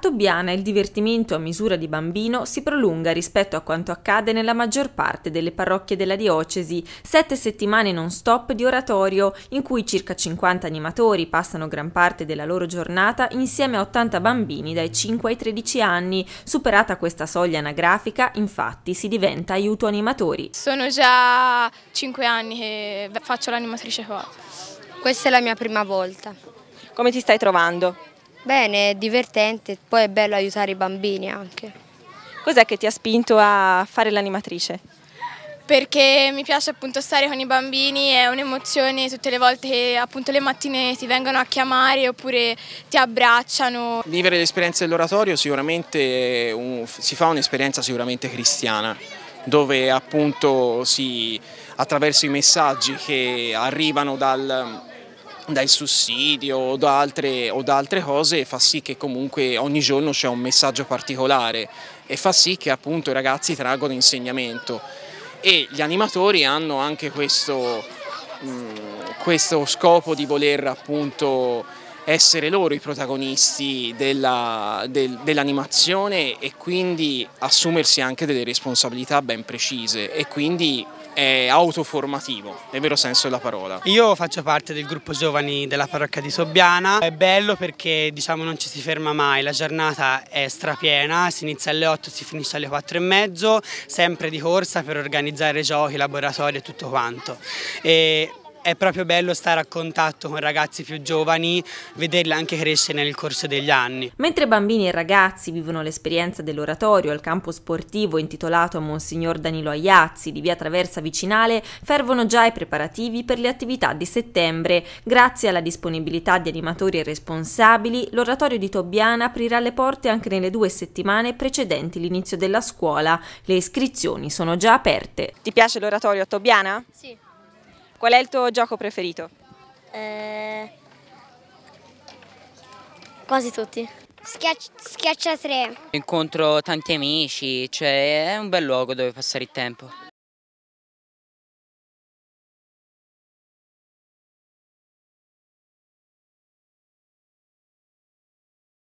Tobbiana il divertimento a misura di bambino si prolunga rispetto a quanto accade nella maggior parte delle parrocchie della diocesi, sette settimane non stop di oratorio in cui circa 50 animatori passano gran parte della loro giornata insieme a 80 bambini dai 5 ai 13 anni. Superata questa soglia anagrafica, infatti, si diventa aiuto animatori. Sono già 5 anni che faccio l'animatrice qua. Questa è la mia prima volta. Come ti stai trovando? Bene, è divertente, poi è bello aiutare i bambini anche. Cos'è che ti ha spinto a fare l'animatrice? Perché mi piace appunto stare con i bambini, è un'emozione tutte le volte che appunto le mattine ti vengono a chiamare oppure ti abbracciano. Vivere l'esperienza dell'oratorio sicuramente un, si fa un'esperienza sicuramente cristiana dove appunto si, attraverso i messaggi che arrivano dal, dal sussidio o da, altre, o da altre cose fa sì che comunque ogni giorno c'è un messaggio particolare e fa sì che appunto i ragazzi traggono insegnamento e gli animatori hanno anche questo, mh, mm, questo scopo di voler appunto essere loro i protagonisti dell'animazione del, dell e quindi assumersi anche delle responsabilità ben precise e quindi è autoformativo, nel vero senso della parola. Io faccio parte del gruppo giovani della parrocchia di Sobbiana, è bello perché diciamo non ci si ferma mai, la giornata è strapiena, si inizia alle 8 si finisce alle 4 e mezzo, sempre di corsa per organizzare giochi, laboratori e tutto quanto. E è proprio bello stare a contatto con ragazzi più giovani, vederli anche crescere nel corso degli anni. Mentre bambini e ragazzi vivono l'esperienza dell'oratorio al campo sportivo intitolato a Monsignor Danilo Aiazzi di via Traversa Vicinale, fervono già i preparativi per le attività di settembre. Grazie alla disponibilità di animatori e responsabili, l'oratorio di Tobbiana aprirà le porte anche nelle due settimane precedenti l'inizio della scuola. Le iscrizioni sono già aperte. Ti piace l'oratorio a Tobbiana? Sì. Qual è il tuo gioco preferito? Eh, quasi tutti. Schiaccia, schiaccia tre. Incontro tanti amici, cioè è un bel luogo dove passare il tempo.